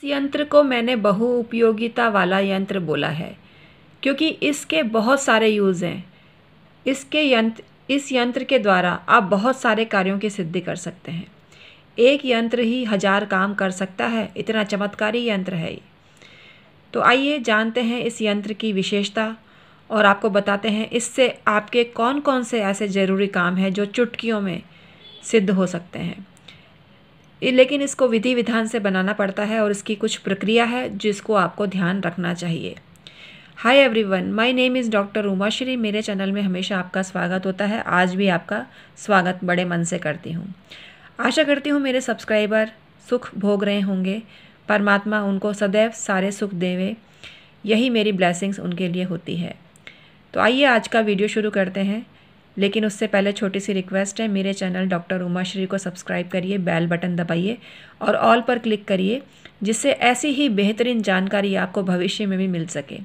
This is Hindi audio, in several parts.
इस यंत्र को मैंने बहु उपयोगिता वाला यंत्र बोला है क्योंकि इसके बहुत सारे यूज़ हैं इसके यंत्र इस यंत्र के द्वारा आप बहुत सारे कार्यों की सिद्धि कर सकते हैं एक यंत्र ही हजार काम कर सकता है इतना चमत्कारी यंत्र है तो आइए जानते हैं इस यंत्र की विशेषता और आपको बताते हैं इससे आपके कौन कौन से ऐसे ज़रूरी काम हैं जो चुटकियों में सिद्ध हो सकते हैं लेकिन इसको विधि विधान से बनाना पड़ता है और इसकी कुछ प्रक्रिया है जिसको आपको ध्यान रखना चाहिए hi everyone my name is doctor Umashri मेरे चैनल में हमेशा आपका स्वागत होता है आज भी आपका स्वागत बड़े मन से करती हूँ आशा करती हूँ मेरे सब्सक्राइबर सुख भोग रहे होंगे परमात्मा उनको सदैव सारे सुख देवे यही मेरी ब्लैसिंग्स उनके लिए होती है तो आइए आज का वीडियो शुरू करते हैं लेकिन उससे पहले छोटी सी रिक्वेस्ट है मेरे चैनल डॉक्टर उमाश्री को सब्सक्राइब करिए बेल बटन दबाइए और ऑल पर क्लिक करिए जिससे ऐसी ही बेहतरीन जानकारी आपको भविष्य में भी मिल सके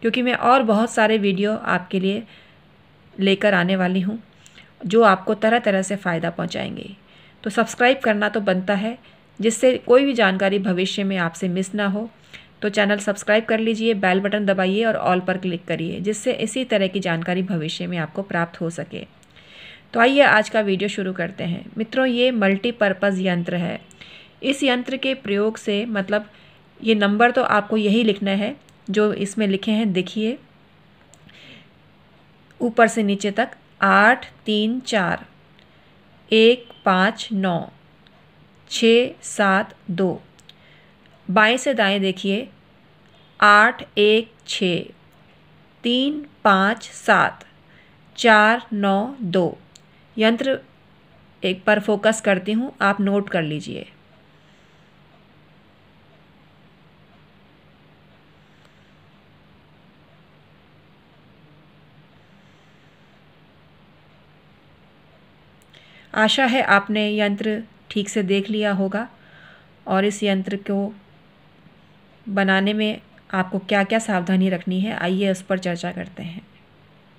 क्योंकि मैं और बहुत सारे वीडियो आपके लिए लेकर आने वाली हूँ जो आपको तरह तरह से फ़ायदा पहुँचाएंगे तो सब्सक्राइब करना तो बनता है जिससे कोई भी जानकारी भविष्य में आपसे मिस ना हो तो चैनल सब्सक्राइब कर लीजिए बेल बटन दबाइए और ऑल पर क्लिक करिए जिससे इसी तरह की जानकारी भविष्य में आपको प्राप्त हो सके तो आइए आज का वीडियो शुरू करते हैं मित्रों ये मल्टीपर्पज़ यंत्र है इस यंत्र के प्रयोग से मतलब ये नंबर तो आपको यही लिखना है जो इसमें लिखे हैं देखिए ऊपर से नीचे तक आठ तीन चार एक पाँच नौ छः सात दो बाएं से दाएं देखिए आठ एक छ तीन पाँच सात चार नौ दो यंत्र एक पर फोकस करती हूँ आप नोट कर लीजिए आशा है आपने यंत्र ठीक से देख लिया होगा और इस यंत्र को बनाने में आपको क्या क्या सावधानी रखनी है आइए उस पर चर्चा करते हैं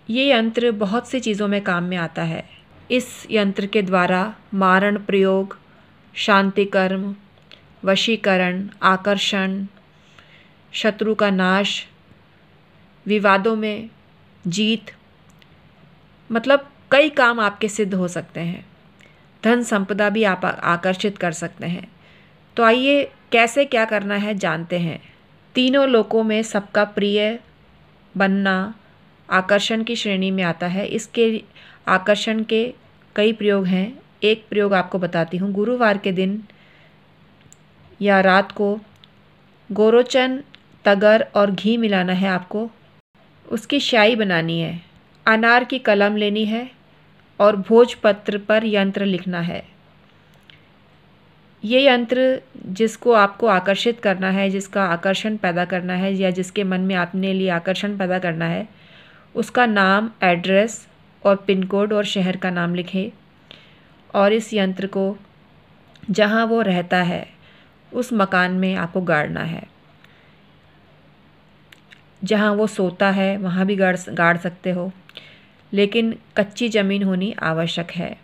ये यंत्र बहुत सी चीज़ों में काम में आता है इस यंत्र के द्वारा मारण प्रयोग शांति कर्म वशीकरण आकर्षण शत्रु का नाश विवादों में जीत मतलब कई काम आपके सिद्ध हो सकते हैं धन संपदा भी आप आकर्षित कर सकते हैं तो आइए कैसे क्या करना है जानते हैं तीनों लोकों में सबका प्रिय बनना आकर्षण की श्रेणी में आता है इसके आकर्षण के कई प्रयोग हैं एक प्रयोग आपको बताती हूँ गुरुवार के दिन या रात को गोरोचन तगर और घी मिलाना है आपको उसकी स्याही बनानी है अनार की कलम लेनी है और भोजपत्र पर यंत्र लिखना है ये यंत्र जिसको आपको आकर्षित करना है जिसका आकर्षण पैदा करना है या जिसके मन में आपने लिए आकर्षण पैदा करना है उसका नाम एड्रेस और पिन कोड और शहर का नाम लिखें और इस यंत्र को जहाँ वो रहता है उस मकान में आपको गाड़ना है जहाँ वो सोता है वहाँ भी गाड़ गाड़ सकते हो लेकिन कच्ची ज़मीन होनी आवश्यक है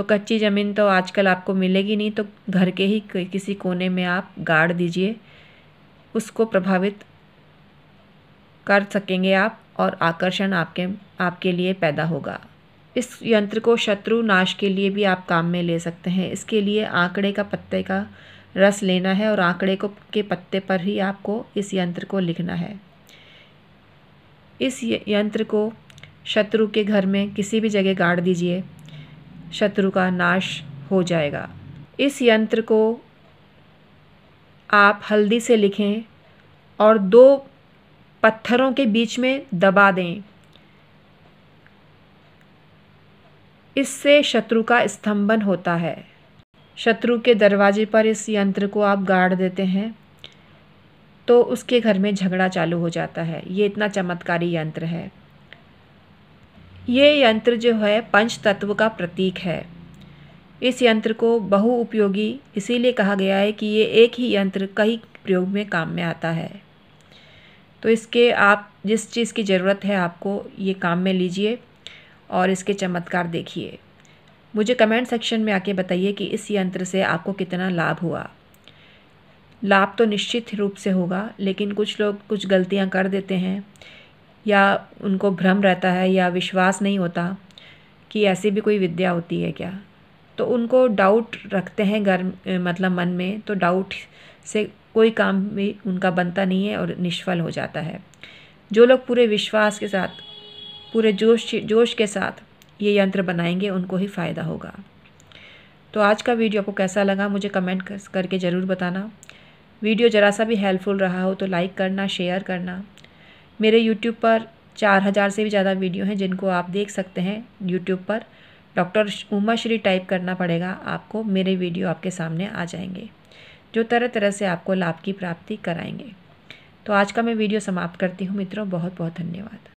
तो कच्ची ज़मीन तो आजकल आपको मिलेगी नहीं तो घर के ही किसी कोने में आप गाड़ दीजिए उसको प्रभावित कर सकेंगे आप और आकर्षण आपके आपके लिए पैदा होगा इस यंत्र को शत्रु नाश के लिए भी आप काम में ले सकते हैं इसके लिए आंकड़े का पत्ते का रस लेना है और आंकड़े को के पत्ते पर ही आपको इस यंत्र को लिखना है इस यंत्र को शत्रु के घर में किसी भी जगह गाड़ दीजिए शत्रु का नाश हो जाएगा इस यंत्र को आप हल्दी से लिखें और दो पत्थरों के बीच में दबा दें इससे शत्रु का स्तंभन होता है शत्रु के दरवाजे पर इस यंत्र को आप गाड़ देते हैं तो उसके घर में झगड़ा चालू हो जाता है ये इतना चमत्कारी यंत्र है ये यंत्र जो है पंच तत्व का प्रतीक है इस यंत्र को बहु उपयोगी इसीलिए कहा गया है कि ये एक ही यंत्र कई प्रयोग में काम में आता है तो इसके आप जिस चीज़ की ज़रूरत है आपको ये काम में लीजिए और इसके चमत्कार देखिए मुझे कमेंट सेक्शन में आके बताइए कि इस यंत्र से आपको कितना लाभ हुआ लाभ तो निश्चित रूप से होगा लेकिन कुछ लोग कुछ गलतियां कर देते हैं या उनको भ्रम रहता है या विश्वास नहीं होता कि ऐसी भी कोई विद्या होती है क्या तो उनको डाउट रखते हैं घर मतलब मन में तो डाउट से कोई काम भी उनका बनता नहीं है और निष्फल हो जाता है जो लोग पूरे विश्वास के साथ पूरे जोश जोश के साथ ये यंत्र बनाएंगे उनको ही फ़ायदा होगा तो आज का वीडियो आपको कैसा लगा मुझे कमेंट करके ज़रूर बताना वीडियो ज़रा सा भी हेल्पफुल रहा हो तो लाइक करना शेयर करना मेरे यूट्यूब पर चार हज़ार से भी ज़्यादा वीडियो हैं जिनको आप देख सकते हैं यूट्यूब पर डॉक्टर उमा श्री टाइप करना पड़ेगा आपको मेरे वीडियो आपके सामने आ जाएंगे जो तरह तरह से आपको लाभ की प्राप्ति कराएंगे तो आज का मैं वीडियो समाप्त करती हूँ मित्रों बहुत बहुत धन्यवाद